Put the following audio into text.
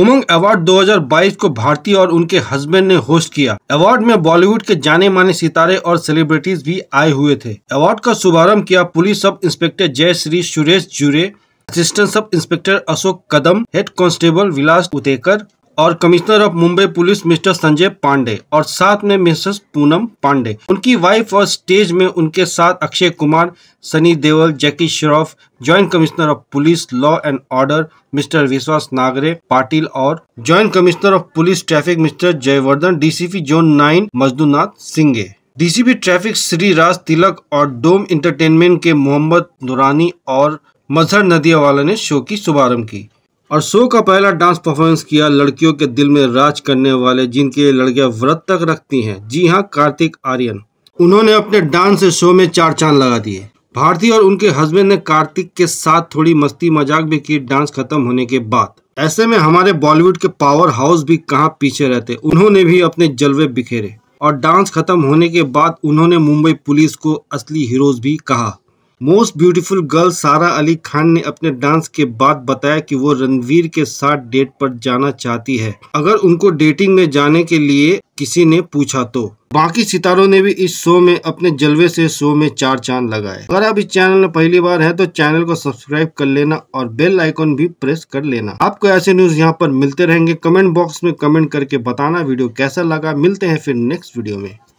उमंग award 2022 को भारती और उनके हस्बैंड ने होस्ट किया अवार्ड में बॉलीवुड के जाने माने सितारे और सेलिब्रिटीज भी आए हुए थे अवार्ड का शुभारंभ किया पुलिस सब इंस्पेक्टर जय Shri Suresh Jure assistant sub inspector Ashok Kadam head constable Vilas Utekar और commissioner of Mumbai police mister Sanjay Pandey और साथ में मिसेस पूनम पांडे उनकी वाइफ और स्टेज में उनके साथ Akshay Kumar Sunny Deol Jackie Shroff joint commissioner of police law and order mister Vishwas Nangare Patil और joint commissioner of police traffic mister Jaywardhan DCP zone nine Manjunath Singe DCP traffic Shri Raj Tilak और डोम इंटरटेनमेंट के मोहम्मद नुरानी और मजहर नदिया वाला ने शो की शुभारंभ की और शो का पहला डांस परफॉर्मेंस किया लड़कियों के दिल में राज करने वाले जिनके लड़कियां व्रत तक रखती हैं जी हां कार्तिक आर्यन उन्होंने अपने डांस से शो में चार चांद लगा दिए भारती और उनके हस्बैंड ने कार्तिक के साथ थोड़ी मस्ती मजाक भी की डांस खत्म होने के बाद ऐसे में हमारे बॉलीवुड के पावर हाउस भी कहाँ पीछे रहते उन्होंने भी अपने जलवे बिखेरे और डांस खत्म होने के बाद उन्होंने मुंबई पुलिस को असली हीरोज भी कहा मोस्ट ब्यूटीफुल गर्ल सारा अली खान ने अपने डांस के बाद बताया कि वो रणवीर के साथ डेट पर जाना चाहती है अगर उनको डेटिंग में जाने के लिए किसी ने पूछा तो बाकी सितारों ने भी इस शो में अपने जलवे से शो में चार चांद लगाए अगर आप इस चैनल में पहली बार है तो चैनल को सब्सक्राइब कर लेना और बेल आइकॉन भी प्रेस कर लेना आपको ऐसे न्यूज यहाँ पर मिलते रहेंगे कमेंट बॉक्स में कमेंट करके बताना वीडियो कैसा लगा मिलते हैं फिर नेक्स्ट वीडियो में